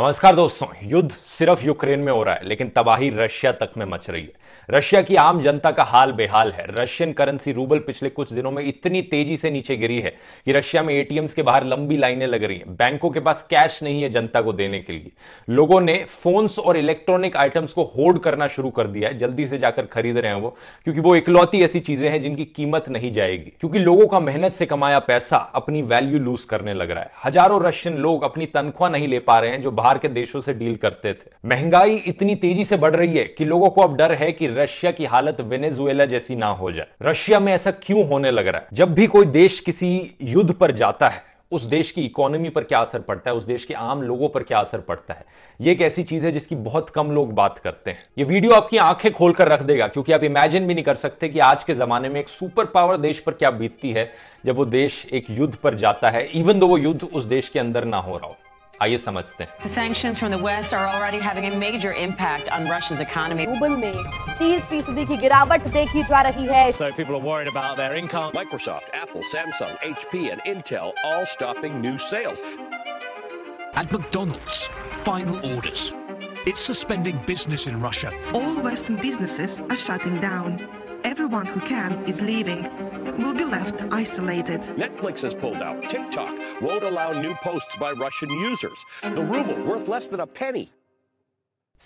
नमस्कार दोस्तों युद्ध सिर्फ यूक्रेन में हो रहा है लेकिन तबाही रशिया तक में मच रही है रशिया की आम जनता का हाल बेहाल है रशियन करेंसी रूबल पिछले कुछ दिनों में इतनी तेजी से नीचे गिरी है कि रशिया में एटीएम्स के बाहर लंबी लाइनें लग रही हैं बैंकों के पास कैश नहीं है जनता को देने के लिए लोगों ने फोन्स और इलेक्ट्रॉनिक आइटम्स को होल्ड करना शुरू कर दिया है जल्दी से जाकर खरीद रहे हैं वो क्योंकि वो इकलौती ऐसी चीजें हैं जिनकी कीमत नहीं जाएगी क्योंकि लोगों का मेहनत से कमाया पैसा अपनी वैल्यू लूज करने लग रहा है हजारों रशियन लोग अपनी तनख्वाह नहीं ले पा रहे हैं जो बाहर के देशों से डील करते थे महंगाई इतनी तेजी से बढ़ रही है कि लोगों को अब डर है कि रशिया की हालत वेनेजुएला जैसी ना हो जाए रशिया में ऐसा क्यों होने लग रहा है जब भी कोई देश किसी युद्ध पर जाता है उस देश की इकोनॉमी पर क्या असर पड़ता है उस देश के आम लोगों पर क्या असर पड़ता है यह एक ऐसी चीज है जिसकी बहुत कम लोग बात करते हैं यह वीडियो आपकी आंखें खोलकर रख देगा क्योंकि आप इमेजिन भी नहीं कर सकते कि आज के जमाने में एक सुपर पावर देश पर क्या बीतती है जब वो देश एक युद्ध पर जाता है इवन दो वो युद्ध उस देश के अंदर ना हो रहा हो The sanctions from the West are already having a major impact on Russia's economy. Russia's economy rouble में 30 फीसदी So people are worried about their income. Microsoft, Apple, Samsung, HP and Intel all stopping new sales. At McDonald's, final orders. It's suspending business in Russia. All Western businesses are shutting down. everyone who can is leaving, will be left isolated. Netflix has pulled out. TikTok won't allow new posts by Russian users. The ruble worth less than a penny.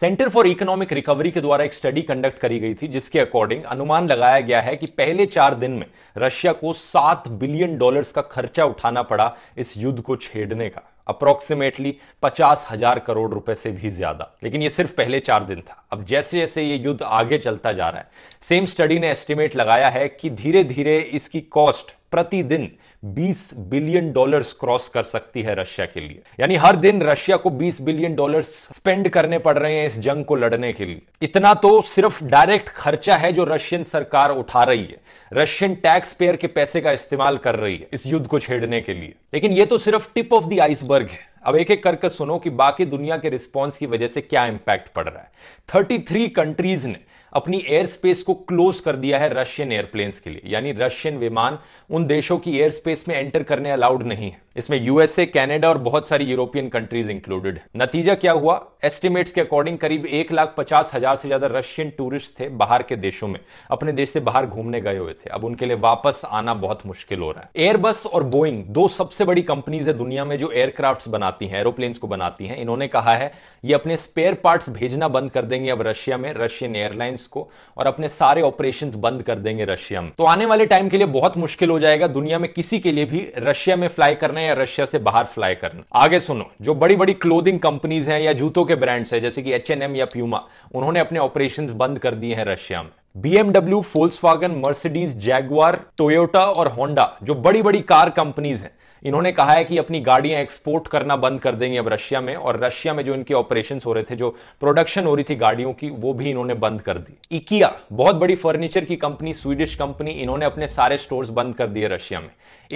Centre for Economic Recovery के द्वारा एक study conduct करी गई थी जिसके according अनुमान लगाया गया है कि पहले चार दिन में रशिया को सात बिलियन डॉलर्स का खर्चा उठाना पड़ा इस युद्ध को छेड़ने का अप्रोक्सीमेटली पचास हजार करोड़ रुपए से भी ज्यादा लेकिन ये सिर्फ पहले चार दिन था अब जैसे जैसे ये युद्ध आगे चलता जा रहा है सेम स्टडी ने एस्टिमेट लगाया है कि धीरे धीरे इसकी कॉस्ट प्रतिदिन 20 बिलियन डॉलर्स क्रॉस कर सकती है रशिया के लिए यानी हर दिन रशिया को 20 बिलियन डॉलर्स स्पेंड करने पड़ रहे हैं इस जंग को लड़ने के लिए इतना तो सिर्फ डायरेक्ट खर्चा है जो रशियन सरकार उठा रही है रशियन टैक्स पेयर के पैसे का इस्तेमाल कर रही है इस युद्ध को छेड़ने के लिए लेकिन यह तो सिर्फ टिप ऑफ द आइसबर्ग है अब एक एक करके सुनो कि बाकी दुनिया के रिस्पॉन्स की वजह से क्या इंपैक्ट पड़ रहा है थर्टी कंट्रीज ने अपनी एयर स्पेस को क्लोज कर दिया है रशियन एयरप्लेन्स के लिए यानी रशियन विमान उन देशों की एयर स्पेस में एंटर करने अलाउड नहीं है इसमें यूएसए कनाडा और बहुत सारी यूरोपियन कंट्रीज इंक्लूडेड नतीजा क्या हुआ एस्टिमेट्स के अकॉर्डिंग करीब एक लाख पचास हजार से ज्यादा रशियन टूरिस्ट थे बाहर के देशों में अपने देश से बाहर घूमने गए हुए थे अब उनके लिए वापस आना बहुत मुश्किल हो रहा है एयरबस और बोइंग दो सबसे बड़ी कंपनीज है दुनिया में जो एयरक्राफ्ट बनाती है एरोप्लेन्स को बनाती है इन्होंने कहा है ये अपने स्पेयर पार्ट्स भेजना बंद कर देंगे अब रशिया में रशियन एयरलाइंस को और अपने सारे ऑपरेशन बंद कर देंगे रशिया में तो आने वाले टाइम के लिए बहुत मुश्किल हो जाएगा दुनिया में किसी के लिए भी रशिया में फ्लाई करने करना या रशिया से बाहर फ्लाई करना आगे सुनो जो बड़ी बड़ी क्लोदिंग कंपनीज हैं या जूतों के ब्रांड्स हैं जैसे कि एच H&M या प्यूमा उन्होंने अपने ऑपरेशन बंद कर दिए हैं रशिया में बीएमडब्ल्यू फोल्सवागन मर्सिडीज जैगवार टोयोटा और होंडा जो बड़ी बड़ी कार कंपनीज हैं इन्होंने कहा है कि अपनी गाड़ियां एक्सपोर्ट करना बंद कर देंगे अब रशिया में और रशिया में जो इनके ऑपरेशन हो रहे थे जो प्रोडक्शन हो रही थी गाड़ियों की वो भी इन्होंने बंद कर दी इकिया बहुत बड़ी फर्नीचर की कंपनी स्वीडिश कंपनी इन्होंने अपने सारे स्टोर्स बंद कर दिए रशिया में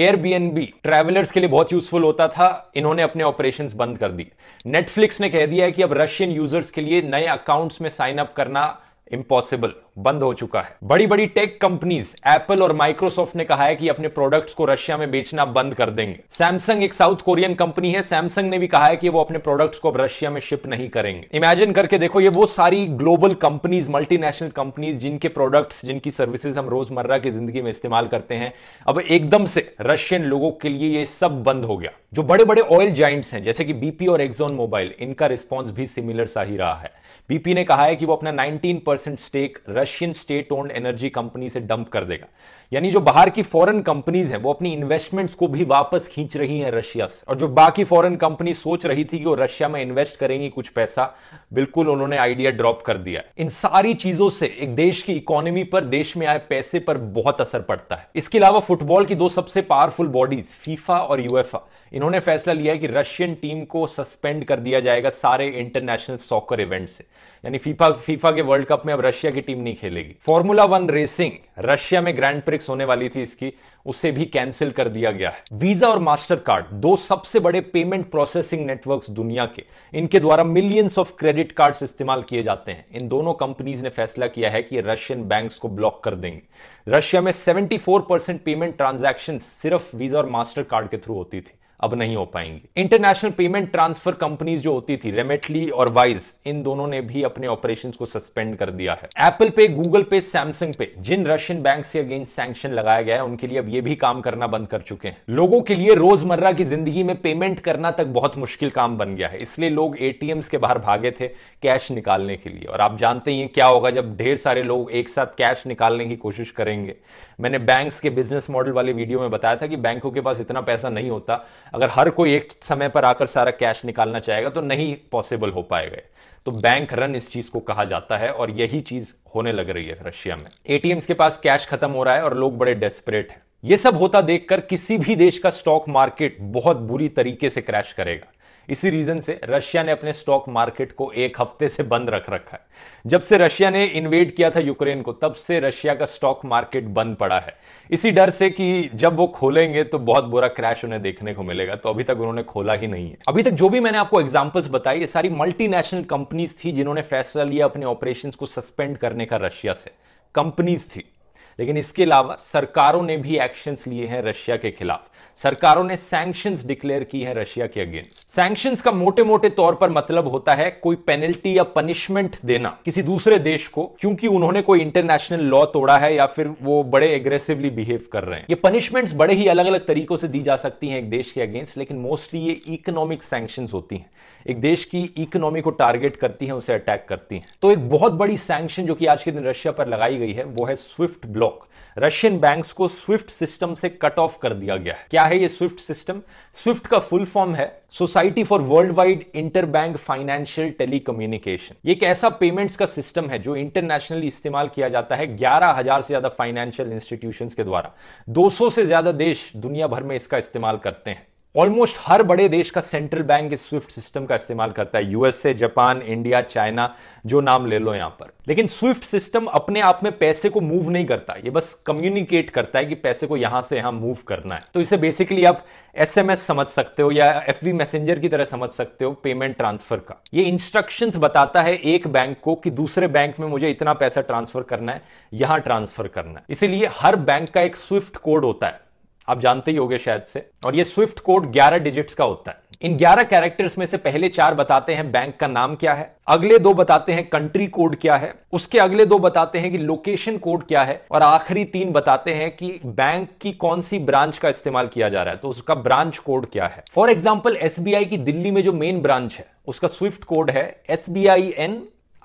एयरबीएनबी ट्रेवलर्स के लिए बहुत यूजफुल होता था इन्होंने अपने ऑपरेशन बंद कर दिए नेटफ्लिक्स ने कह दिया है कि अब रशियन यूजर्स के लिए नए अकाउंट्स में साइन अप करना इम्पॉसिबल बंद हो चुका है बड़ी बड़ी टेक कंपनीज एप्पल और माइक्रोसॉफ्ट ने कहा है कि अपने प्रोडक्ट्स को रशिया में बेचना बंद कर देंगे सैमसंग एक साउथ कोरियन कंपनी है सैमसंग ने भी कहा है कि वो अपने प्रोडक्ट्स को अब रशिया में शिप नहीं करेंगे इमेजिन करके देखो ये वो सारी ग्लोबल कंपनीज मल्टीनेशनल कंपनीज जिनके प्रोडक्ट्स जिनकी सर्विसेज हम रोजमर्रा की जिंदगी में इस्तेमाल करते हैं अब एकदम से रशियन लोगों के लिए ये सब बंद हो गया जो बड़े बड़े ऑयल जाइंट्स हैं जैसे कि बीपी और एक्सोन मोबाइल इनका रिस्पॉन्स भी सिमिलर सा ही रहा है बीपी ने कहा है कि वो अपना nineteen percent stake Russian state owned energy company से डंप कर देगा यानी जो बाहर की फॉरेन कंपनीज हैं वो अपनी इन्वेस्टमेंट्स को भी वापस खींच रही हैं रशिया से और जो बाकी फॉरेन कंपनी सोच रही थी कि वो रशिया में इन्वेस्ट करेंगी कुछ पैसा बिल्कुल उन्होंने आइडिया ड्रॉप कर दिया इन सारी चीजों से एक देश की इकोनॉमी पर देश में आए पैसे पर बहुत असर पड़ता है इसके अलावा फुटबॉल की दो सबसे पावरफुल बॉडीज फीफा और यूएफा इन्होंने फैसला लिया है कि रशियन टीम को सस्पेंड कर दिया जाएगा सारे इंटरनेशनल सॉकर इवेंट से यानी फीफा फीफा के वर्ल्ड कप में अब रशिया की टीम नहीं खेलेगी फॉर्मूला वन रेसिंग रशिया में ग्रैंड प्रिक्स होने वाली थी इसकी उसे भी कैंसिल कर दिया गया है वीजा और मास्टर कार्ड दो सबसे बड़े पेमेंट प्रोसेसिंग नेटवर्क दुनिया के इनके द्वारा मिलियंस ऑफ क्रेडिट कार्ड्स इस्तेमाल किए जाते हैं इन दोनों कंपनीज ने फैसला किया है कि रशियन बैंक्स को ब्लॉक कर देंगे रशिया में 74 परसेंट पेमेंट ट्रांजेक्शन सिर्फ वीजा और मास्टर कार्ड के थ्रू होती थी अब नहीं हो पाएंगे इंटरनेशनल पेमेंट ट्रांसफर कंपनीज जो होती थी रेमेटली और वाइज इन दोनों ने भी अपने ऑपरेशन को सस्पेंड कर दिया है एप्पल पे गूगल पे सैमसंग पे जिन रशियन बैंक से अगेंस्ट सैंक्शन लगाया गया है उनके लिए अब ये भी काम करना बंद कर चुके हैं लोगों के लिए रोजमर्रा की जिंदगी में पेमेंट करना तक बहुत मुश्किल काम बन गया है इसलिए लोग एटीएम के बाहर भागे थे कैश निकालने के लिए और आप जानते ही क्या होगा जब ढेर सारे लोग एक साथ कैश निकालने की कोशिश करेंगे मैंने बैंक के बिजनेस मॉडल वाले वीडियो में बताया था कि बैंकों के पास इतना पैसा नहीं होता अगर हर कोई एक समय पर आकर सारा कैश निकालना चाहेगा तो नहीं पॉसिबल हो पाएगा तो बैंक रन इस चीज को कहा जाता है और यही चीज होने लग रही है रशिया में एटीएम्स के पास कैश खत्म हो रहा है और लोग बड़े डेस्परेट हैं ये सब होता देखकर किसी भी देश का स्टॉक मार्केट बहुत बुरी तरीके से क्रैश करेगा इसी रीजन से रशिया ने अपने स्टॉक मार्केट को एक हफ्ते से बंद रख रखा है जब से रशिया ने इन्वेड किया था यूक्रेन को तब से रशिया का स्टॉक मार्केट बंद पड़ा है इसी डर से कि जब वो खोलेंगे तो बहुत बुरा क्रैश उन्हें देखने को मिलेगा तो अभी तक उन्होंने खोला ही नहीं है अभी तक जो भी मैंने आपको एग्जाम्पल्स बताई ये सारी मल्टीनेशनल कंपनीज थी जिन्होंने फैसला लिया अपने ऑपरेशन को सस्पेंड करने का रशिया से कंपनीज थी लेकिन इसके अलावा सरकारों ने भी एक्शंस लिए हैं रशिया के खिलाफ सरकारों ने सैंक्शंस डिक्लेयर की है रशिया के अगेंस्ट सैंक्शंस का मोटे मोटे तौर पर मतलब होता है कोई पेनल्टी या पनिशमेंट देना किसी दूसरे देश को क्योंकि उन्होंने कोई इंटरनेशनल लॉ तोड़ा है या फिर वो बड़े एग्रेसिवली बिहेव कर रहे हैं ये पनिशमेंट्स बड़े ही अलग अलग तरीकों से दी जा सकती है एक देश के अगेंस्ट लेकिन मोस्टली ये इकोनॉमिक सैंक्शन होती है एक देश की इकोनॉमी को टारगेट करती है उसे अटैक करती है तो एक बहुत बड़ी सैंक्शन जो कि आज के दिन रशिया पर लगाई गई है वो है स्विफ्ट ब्लॉक रशियन बैंक्स को स्विफ्ट सिस्टम से कट ऑफ कर दिया गया है क्या है ये स्विफ्ट सिस्टम स्विफ्ट का फुल फॉर्म है society for worldwide interbank financial telecommunication एक ऐसा पेमेंट्स का सिस्टम है जो इंटरनेशनली इस्तेमाल किया जाता है ग्यारह हजार से ज्यादा फाइनेंशियल इंस्टीट्यूशन के द्वारा दो से ज्यादा देश दुनिया भर में इसका इस्तेमाल करते हैं ऑलमोस्ट हर बड़े देश का सेंट्रल बैंक इस स्विफ्ट सिस्टम का इस्तेमाल करता है यूएसए जापान इंडिया चाइना जो नाम ले लो यहां पर लेकिन स्विफ्ट सिस्टम अपने आप में पैसे को मूव नहीं करता ये बस कम्युनिकेट करता है कि पैसे को यहां से यहां मूव करना है तो इसे बेसिकली आप एसएमएस समझ सकते हो या एफ मैसेंजर की तरह समझ सकते हो पेमेंट ट्रांसफर का ये इंस्ट्रक्शन बताता है एक बैंक को कि दूसरे बैंक में मुझे इतना पैसा ट्रांसफर करना है यहां ट्रांसफर करना है इसीलिए हर बैंक का एक स्विफ्ट कोड होता है आप जानते ही होंगे शायद से और ये स्विफ्ट कोड 11 डिजिट्स का होता है इन 11 कैरेक्टर्स में से पहले चार बताते हैं बैंक का नाम क्या है अगले दो बताते हैं कंट्री कोड क्या है उसके अगले दो बताते हैं कि लोकेशन कोड क्या है और आखिरी तीन बताते हैं कि बैंक की कौन सी ब्रांच का इस्तेमाल किया जा रहा है तो उसका ब्रांच कोड क्या है फॉर एग्जाम्पल एस की दिल्ली में जो मेन ब्रांच है उसका स्विफ्ट कोड है S B I N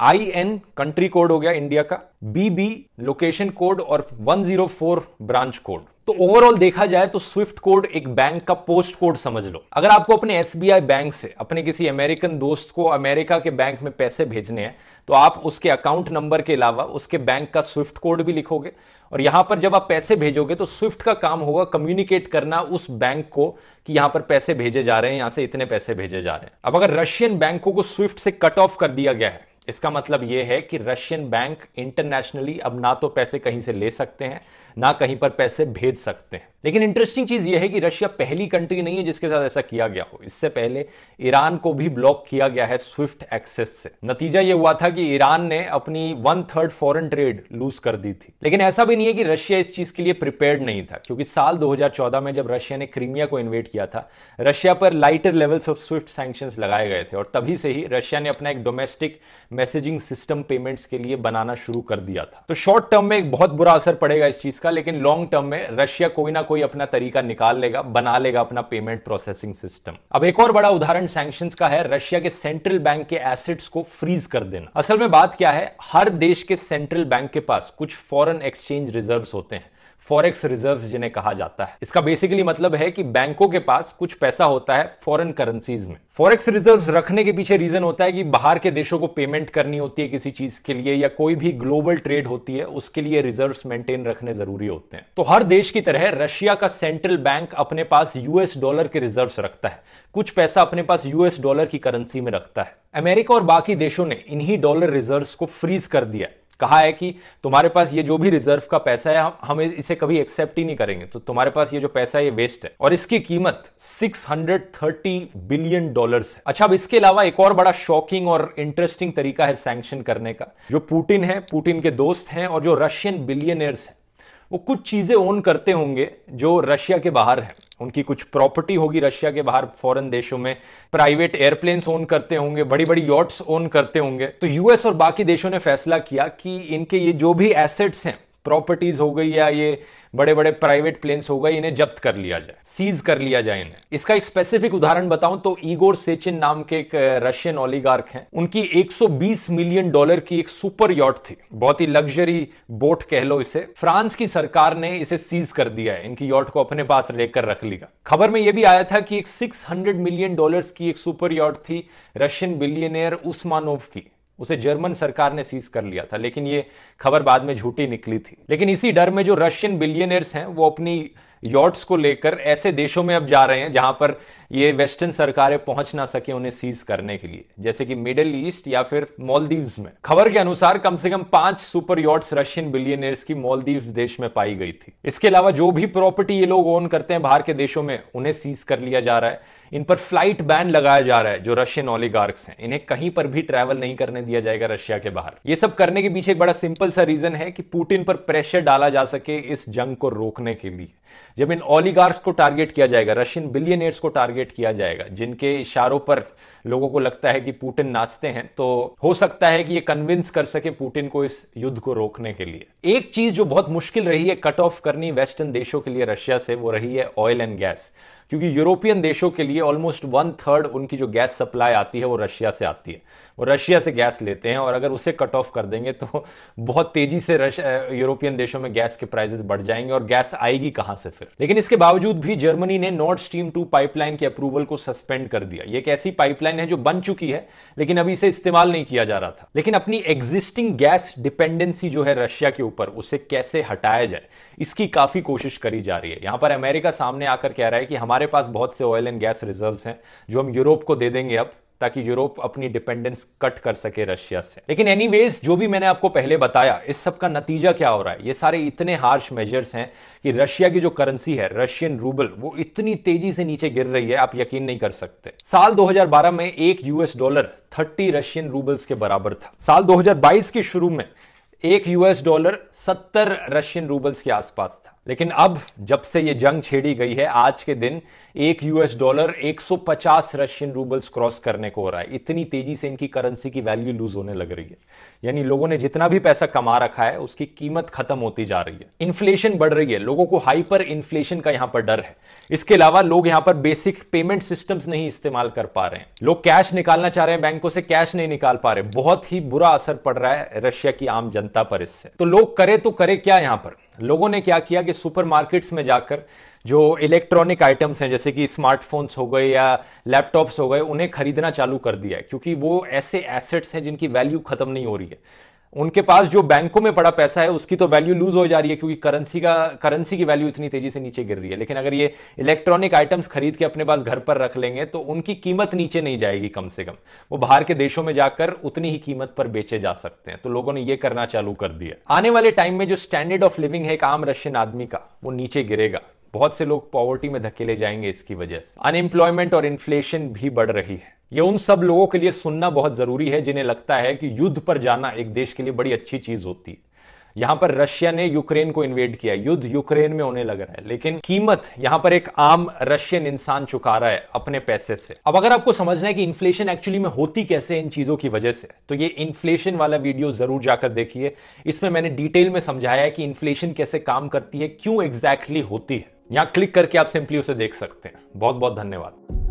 I N country code हो गया इंडिया का बी बी लोकेशन कोड और 104 ब्रांच कोड तो ओवरऑल देखा जाए तो स्विफ्ट कोड एक बैंक का पोस्ट कोड समझ लो अगर आपको अपने एस बैंक से अपने किसी अमेरिकन दोस्त को अमेरिका के बैंक में पैसे भेजने हैं तो आप उसके अकाउंट नंबर के अलावा उसके बैंक का स्विफ्ट कोड भी लिखोगे और यहां पर जब आप पैसे भेजोगे तो स्विफ्ट का काम होगा कम्युनिकेट करना उस बैंक को कि यहां पर पैसे भेजे जा रहे हैं यहां से इतने पैसे भेजे जा रहे हैं अब अगर रशियन बैंकों को स्विफ्ट से कट ऑफ कर दिया गया है इसका मतलब यह है कि रशियन बैंक इंटरनेशनली अब ना तो पैसे कहीं से ले सकते हैं ना कहीं पर पैसे भेज सकते हैं लेकिन इंटरेस्टिंग चीज यह है कि रशिया पहली कंट्री नहीं है जिसके साथ ऐसा किया गया हो इससे पहले ईरान को भी ब्लॉक किया गया है स्विफ्ट एक्सेस से नतीजा यह हुआ था कि ईरान ने अपनी one third foreign trade lose कर दी थी लेकिन ऐसा भी नहीं है कि रशिया इस चीज के लिए प्रिपेयर्ड नहीं था क्योंकि साल दो में जब रशिया ने क्रीमिया को इन्वेट किया था रशिया पर lighter levels of SWIFT sanction लगाए गए थे और तभी से ही रशिया ने अपना एक डोमेस्टिक मैसेजिंग सिस्टम पेमेंट्स के लिए बनाना शुरू कर दिया था तो शॉर्ट टर्म में एक बहुत बुरा असर पड़ेगा इस चीज का लेकिन लॉन्ग टर्म में रशिया कोई ना कोई अपना तरीका निकाल लेगा बना लेगा अपना पेमेंट प्रोसेसिंग सिस्टम अब एक और बड़ा उदाहरण सैक्शन का है रशिया के सेंट्रल बैंक के एसेट्स को फ्रीज कर देना असल में बात क्या है हर देश के सेंट्रल बैंक के पास कुछ फॉरन एक्सचेंज रिजर्व होते हैं फॉरेक्स रिजर्व्स जिन्हें कहा जाता है इसका बेसिकली मतलब है कि बैंकों के पास कुछ पैसा होता है फॉरेन करेंसीज में फॉरेक्स रिजर्व्स रखने के पीछे रीजन होता है कि बाहर के देशों को पेमेंट करनी होती है किसी चीज के लिए या कोई भी ग्लोबल ट्रेड होती है उसके लिए रिजर्व मेंटेन रखने जरूरी होते हैं तो हर देश की तरह रशिया का सेंट्रल बैंक अपने पास यूएस डॉलर के रिजर्व रखता है कुछ पैसा अपने पास यूएस डॉलर की करेंसी में रखता है अमेरिका और बाकी देशों ने इन्हीं डॉलर रिजर्व्स को फ्रीज कर दिया कहा है कि तुम्हारे पास ये जो भी रिजर्व का पैसा है हम इसे कभी एक्सेप्ट ही नहीं करेंगे तो तुम्हारे पास ये जो पैसा है ये वेस्ट है और इसकी कीमत 630 बिलियन डॉलर्स है अच्छा अब इसके अलावा एक और बड़ा शॉकिंग और इंटरेस्टिंग तरीका है सैंक्शन करने का जो पुटिन है पुटिन के दोस्त हैं और जो रशियन बिलियनियर्स हैं वो कुछ चीजें ओन करते होंगे जो रशिया के बाहर है उनकी कुछ प्रॉपर्टी होगी रशिया के बाहर फॉरेन देशों में प्राइवेट एयरप्लेन्स ओन करते होंगे बड़ी बड़ी यॉट्स ओन करते होंगे तो यूएस और बाकी देशों ने फैसला किया कि इनके ये जो भी एसेट्स हैं प्रॉपर्टीज हो गई या ये बड़े बड़े प्राइवेट प्लेन्स हो गए इन्हें जब्त कर लिया जाए सीज कर लिया जाए इन्हें इसका एक स्पेसिफिक उदाहरण बताऊं तो ईगोर सेचिन नाम के एक रशियन ओलीगार्क हैं उनकी 120 मिलियन डॉलर की एक सुपर यॉट थी बहुत ही लग्जरी बोट कह लो इसे फ्रांस की सरकार ने इसे सीज कर दिया है इनकी यॉट को अपने पास लेकर रख लिया खबर में यह भी आया था कि एक सिक्स मिलियन डॉलर की एक सुपर यॉट थी रशियन बिलियनियर उस्मानोव की उसे जर्मन सरकार ने सीज कर लिया था लेकिन ये खबर बाद में झूठी निकली थी लेकिन इसी डर में जो रशियन बिलियनियर्स हैं वो अपनी यॉट्स को लेकर ऐसे देशों में अब जा रहे हैं जहां पर ये वेस्टर्न सरकारें पहुंच ना सके उन्हें सीज करने के लिए जैसे कि मिडिल ईस्ट या फिर मॉलदीव्स में खबर के अनुसार कम से कम पांच सुपर यॉट्स रशियन बिलियनियर्स की मॉलदीव्स देश में पाई गई थी इसके अलावा जो भी प्रॉपर्टी ये लोग ओन करते हैं बाहर के देशों में उन्हें सीज कर लिया जा रहा है इन पर फ्लाइट बैन लगाया जा रहा है जो रशियन ओलिगार्क्स हैं इन्हें कहीं पर भी ट्रैवल नहीं करने दिया जाएगा रशिया के बाहर ये सब करने के पीछे एक बड़ा सिंपल सा रीजन है कि पुतिन पर प्रेशर डाला जा सके इस जंग को रोकने के लिए जब इन ओलिगार्क्स को टारगेट किया जाएगा रशियन बिलियनियर्स को टारगेट किया जाएगा जिनके इशारों पर लोगों को लगता है कि पुटिन नाचते हैं तो हो सकता है कि ये कन्विंस कर सके पुटिन को इस युद्ध को रोकने के लिए एक चीज जो बहुत मुश्किल रही है कट ऑफ करनी वेस्टर्न देशों के लिए रशिया से वो रही है ऑयल एंड गैस क्योंकि यूरोपियन देशों के लिए ऑलमोस्ट वन थर्ड उनकी जो गैस सप्लाई आती है वो रशिया से आती है और रशिया से गैस लेते हैं और अगर उसे कट ऑफ कर देंगे तो बहुत तेजी से यूरोपियन देशों में गैस के प्राइजेस बढ़ जाएंगे और गैस आएगी कहां से फिर लेकिन इसके बावजूद भी जर्मनी ने नॉर्थ स्ट्रीम टू पाइपलाइन के अप्रूवल को सस्पेंड कर दिया ये एक ऐसी पाइपलाइन है जो बन चुकी है लेकिन अभी इसे इस्तेमाल नहीं किया जा रहा था लेकिन अपनी एग्जिस्टिंग गैस डिपेंडेंसी जो है रशिया के ऊपर उसे कैसे हटाया जाए इसकी काफी कोशिश करी जा रही है यहां पर अमेरिका सामने आकर कह रहा है कि हमारे पास बहुत से ऑयल एंड गैस रिजर्व्स हैं जो हम यूरोप को दे देंगे अब ताकि यूरोप अपनी डिपेंडेंस कट कर सके रशिया से लेकिन एनीवेज जो भी मैंने आपको पहले बताया इस सब का नतीजा क्या हो रहा है ये सारे इतने हार्श मेजर्स हैं कि रशिया की जो करेंसी है रशियन रूबल वो इतनी तेजी से नीचे गिर रही है आप यकीन नहीं कर सकते साल 2012 में एक यूएस डॉलर 30 रशियन रूबल्स के बराबर था साल 2022 के शुरू में एक यूएस डॉलर 70 रशियन रूबल्स के आसपास था लेकिन अब जब से ये जंग छेड़ी गई है आज के दिन एक US dollar 150 Russian roubles cross करने को हो रहा है इतनी तेजी से इनकी करेंसी की वैल्यू लूज होने लग रही है यानी लोगों ने जितना भी पैसा कमा रखा है उसकी कीमत खत्म होती जा रही है इन्फ्लेशन बढ़ रही है लोगों को हाइपर इन्फ्लेशन का यहां पर डर है इसके अलावा लोग यहां पर बेसिक पेमेंट सिस्टम्स नहीं इस्तेमाल कर पा रहे हैं लोग कैश निकालना चाह रहे हैं बैंकों से कैश नहीं निकाल पा रहे बहुत ही बुरा असर पड़ रहा है रशिया की आम जनता पर इससे तो लोग करे तो करे क्या यहां पर लोगों ने क्या किया कि सुपरमार्केट्स में जाकर जो इलेक्ट्रॉनिक आइटम्स हैं जैसे कि स्मार्टफोन्स हो गए या लैपटॉप्स हो गए उन्हें खरीदना चालू कर दिया है क्योंकि वो ऐसे एसेट्स हैं जिनकी वैल्यू खत्म नहीं हो रही है उनके पास जो बैंकों में पड़ा पैसा है उसकी तो वैल्यू लूज हो जा रही है क्योंकि करेंसी का करेंसी की वैल्यू इतनी तेजी से नीचे गिर रही है लेकिन अगर ये इलेक्ट्रॉनिक आइटम्स खरीद के अपने पास घर पर रख लेंगे तो उनकी कीमत नीचे नहीं जाएगी कम से कम वो बाहर के देशों में जाकर उतनी ही कीमत पर बेचे जा सकते हैं तो लोगों ने यह करना चालू कर दिया आने वाले टाइम में जो स्टैंडर्ड ऑफ लिविंग है एक आम रशियन आदमी का वो नीचे गिरेगा बहुत से लोग पॉवर्टी में धकेले जाएंगे इसकी वजह से अनएम्प्लॉयमेंट और इन्फ्लेशन भी बढ़ रही है ये उन सब लोगों के लिए सुनना बहुत जरूरी है जिन्हें लगता है कि युद्ध पर जाना एक देश के लिए बड़ी अच्छी चीज होती है यहां पर रशिया ने यूक्रेन को इन्वेड किया युद्ध यूक्रेन में होने लग रहा है लेकिन कीमत यहां पर एक आम रशियन इंसान चुका रहा है अपने पैसे से अब अगर आपको समझना है कि इन्फ्लेशन एक्चुअली में होती कैसे इन चीजों की वजह से तो ये इन्फ्लेशन वाला वीडियो जरूर जाकर देखिए इसमें मैंने डिटेल में समझाया है कि इन्फ्लेशन कैसे काम करती है क्यों एग्जैक्टली exactly होती है यहाँ क्लिक करके आप सिंपली उसे देख सकते हैं बहुत बहुत धन्यवाद